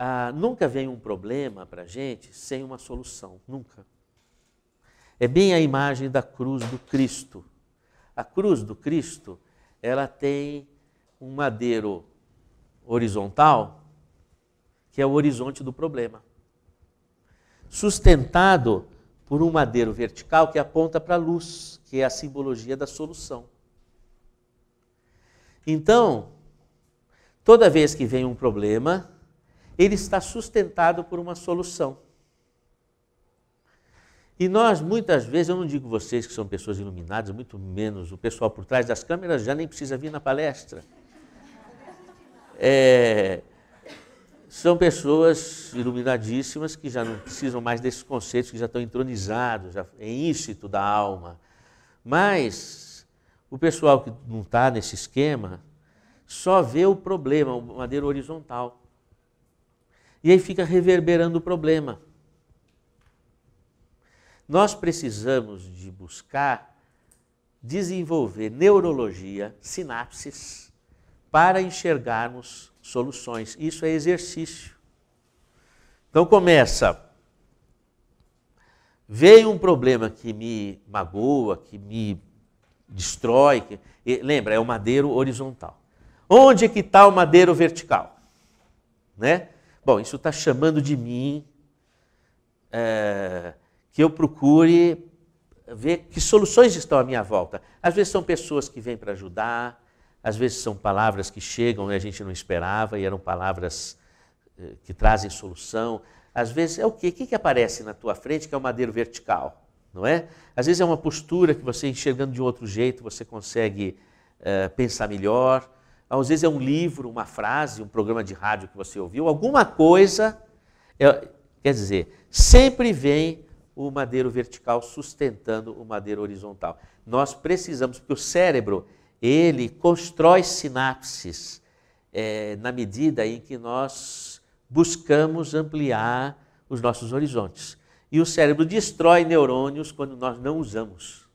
Ah, nunca vem um problema para a gente sem uma solução, nunca. É bem a imagem da cruz do Cristo. A cruz do Cristo, ela tem um madeiro horizontal, que é o horizonte do problema, sustentado por um madeiro vertical que aponta para a luz, que é a simbologia da solução. Então, toda vez que vem um problema, ele está sustentado por uma solução. E nós, muitas vezes, eu não digo vocês que são pessoas iluminadas, muito menos o pessoal por trás das câmeras já nem precisa vir na palestra. É, são pessoas iluminadíssimas que já não precisam mais desses conceitos, que já estão entronizados, já é íncito da alma. Mas o pessoal que não está nesse esquema só vê o problema, o madeiro horizontal. E aí fica reverberando o problema. Nós precisamos de buscar desenvolver neurologia, sinapses, para enxergarmos soluções. Isso é exercício. Então começa. Veio um problema que me magoa, que me destrói. Que... Lembra, é o madeiro horizontal. Onde é que está o madeiro vertical? Né? Bom, isso está chamando de mim é, que eu procure ver que soluções estão à minha volta. Às vezes são pessoas que vêm para ajudar, às vezes são palavras que chegam e a gente não esperava e eram palavras eh, que trazem solução. Às vezes é o quê? O que, que aparece na tua frente que é o madeiro vertical, não é? Às vezes é uma postura que você enxergando de um outro jeito, você consegue eh, pensar melhor às vezes é um livro, uma frase, um programa de rádio que você ouviu, alguma coisa. É, quer dizer, sempre vem o madeiro vertical sustentando o madeiro horizontal. Nós precisamos, porque o cérebro, ele constrói sinapses é, na medida em que nós buscamos ampliar os nossos horizontes. E o cérebro destrói neurônios quando nós não usamos.